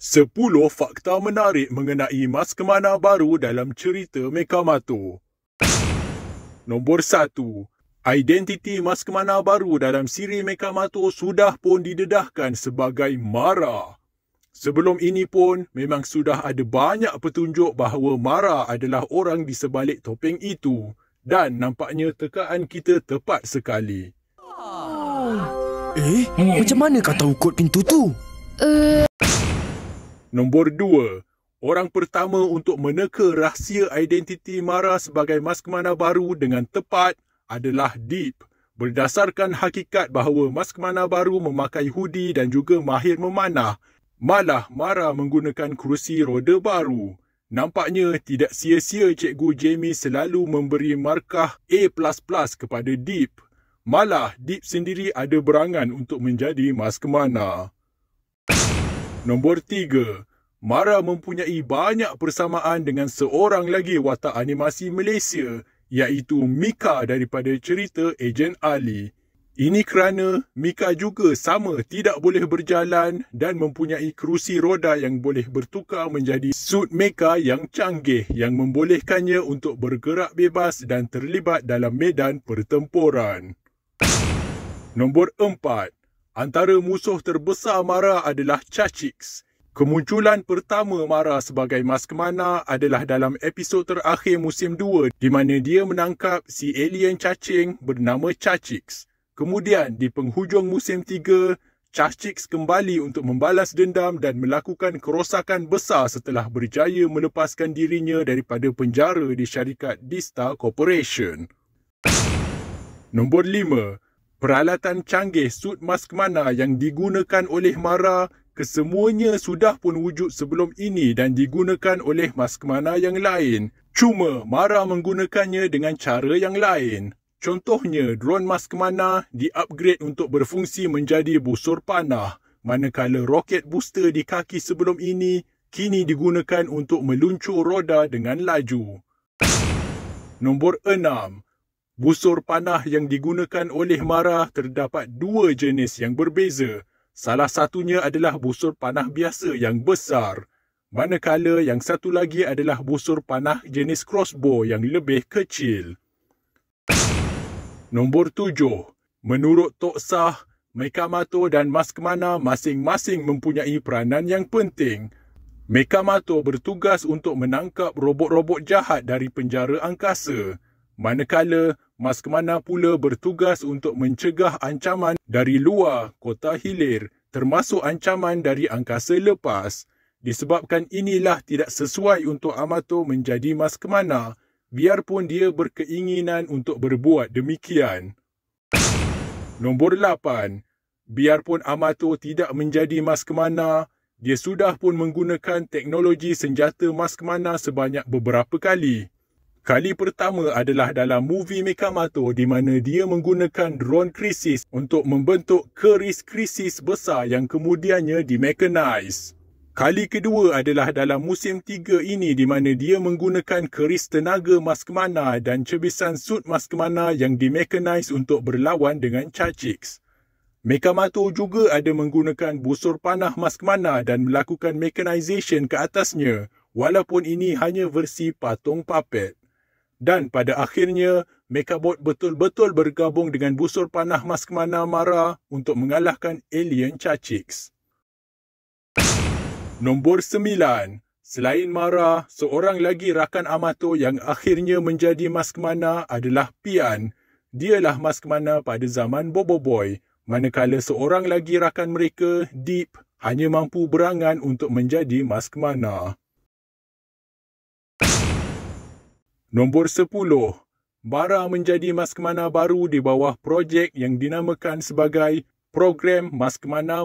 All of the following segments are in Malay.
10 fakta menarik mengenai Mas Kemana baru dalam cerita Mekamato. Nombor 1. Identiti Mas Kemana baru dalam siri Mekamato sudah pun didedahkan sebagai Mara. Sebelum ini pun, memang sudah ada banyak petunjuk bahawa Mara adalah orang di sebalik topeng itu. Dan nampaknya tekaan kita tepat sekali. Eh, macam mana kau tahu kod pintu tu? Eh... Uh... Nombor dua, orang pertama untuk meneka rahsia identiti Mara sebagai maskmana baru dengan tepat adalah Deep. Berdasarkan hakikat bahawa maskmana baru memakai hoodie dan juga mahir memanah, malah Mara menggunakan kerusi roda baru. Nampaknya tidak sia-sia Cikgu Jamie selalu memberi markah A++ kepada Deep. Malah Deep sendiri ada berangan untuk menjadi maskmana. Nombor tiga, Mara mempunyai banyak persamaan dengan seorang lagi watak animasi Malaysia iaitu Mika daripada cerita Ejen Ali. Ini kerana Mika juga sama tidak boleh berjalan dan mempunyai kerusi roda yang boleh bertukar menjadi suit Mika yang canggih yang membolehkannya untuk bergerak bebas dan terlibat dalam medan pertempuran. Nombor empat. Antara musuh terbesar Mara adalah Chachix. Kemunculan pertama Mara sebagai Mas Kemana adalah dalam episod terakhir musim 2 di mana dia menangkap si alien cacing bernama Chachix. Kemudian di penghujung musim 3, Chachix kembali untuk membalas dendam dan melakukan kerosakan besar setelah berjaya melepaskan dirinya daripada penjara di syarikat Dista Corporation. Nombor peralatan canggih suit mask mana yang digunakan oleh Mara kesemuanya sudah pun wujud sebelum ini dan digunakan oleh mask mana yang lain. Cuma Mara menggunakannya dengan cara yang lain. Contohnya, drone mask mana diupgrade untuk berfungsi menjadi busur panah, manakala roket booster di kaki sebelum ini kini digunakan untuk meluncur roda dengan laju. Nombor 6. Busur panah yang digunakan oleh Mara terdapat dua jenis yang berbeza. Salah satunya adalah busur panah biasa yang besar. Manakala yang satu lagi adalah busur panah jenis crossbow yang lebih kecil. Nombor tujuh. Menurut Tok Sah, Mekamato dan Maskmana masing-masing mempunyai peranan yang penting. Mekamato bertugas untuk menangkap robot-robot jahat dari penjara angkasa. Manakala, mas kemana pula bertugas untuk mencegah ancaman dari luar kota hilir termasuk ancaman dari angkasa lepas. Disebabkan inilah tidak sesuai untuk Amato menjadi mas kemana biarpun dia berkeinginan untuk berbuat demikian. Nombor 8. Biarpun Amato tidak menjadi mas kemana, dia sudah pun menggunakan teknologi senjata mas kemana sebanyak beberapa kali. Kali pertama adalah dalam movie Mekamato di mana dia menggunakan drone krisis untuk membentuk keris krisis besar yang kemudiannya dimekanize. Kali kedua adalah dalam musim tiga ini di mana dia menggunakan keris tenaga maskemana dan cebisan suit maskemana yang dimekanize untuk berlawan dengan Chachix. Mekamato juga ada menggunakan busur panah maskemana dan melakukan mekanization ke atasnya walaupun ini hanya versi patung puppet dan pada akhirnya mereka betul-betul bergabung dengan busur panah Mas Kemana Mara untuk mengalahkan alien Chachix. Nombor 9. Selain Mara, seorang lagi rakan Amato yang akhirnya menjadi Mas Kemana adalah Pian. Dialah Mas Kemana pada zaman Bobo Boy, manakala seorang lagi rakan mereka, Deep, hanya mampu berangan untuk menjadi Mas Kemana. Nombor 10. Bara menjadi mas baru di bawah projek yang dinamakan sebagai Program Mas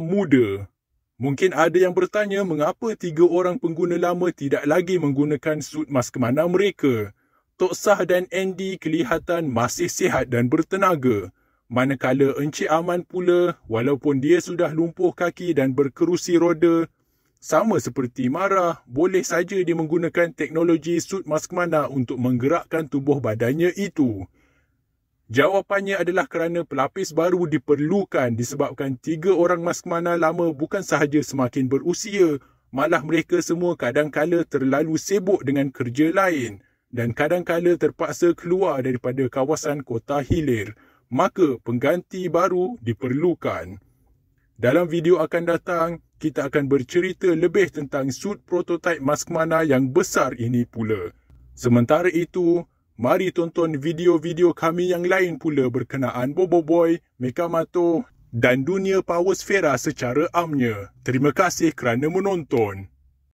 Muda. Mungkin ada yang bertanya mengapa tiga orang pengguna lama tidak lagi menggunakan suit mas mereka. Tok Sah dan Andy kelihatan masih sihat dan bertenaga. Manakala Encik Aman pula, walaupun dia sudah lumpuh kaki dan berkerusi roda, sama seperti Mara, boleh saja dia menggunakan teknologi sud maskmana untuk menggerakkan tubuh badannya itu. Jawapannya adalah kerana pelapis baru diperlukan disebabkan tiga orang maskmana lama bukan sahaja semakin berusia, malah mereka semua kadang kadangkala terlalu sibuk dengan kerja lain dan kadang kadangkala terpaksa keluar daripada kawasan kota hilir. Maka pengganti baru diperlukan. Dalam video akan datang, kita akan bercerita lebih tentang suit prototipe mana yang besar ini pula. Sementara itu, mari tonton video-video kami yang lain pula berkenaan Boboiboy, Mekamato dan dunia powersfera secara amnya. Terima kasih kerana menonton.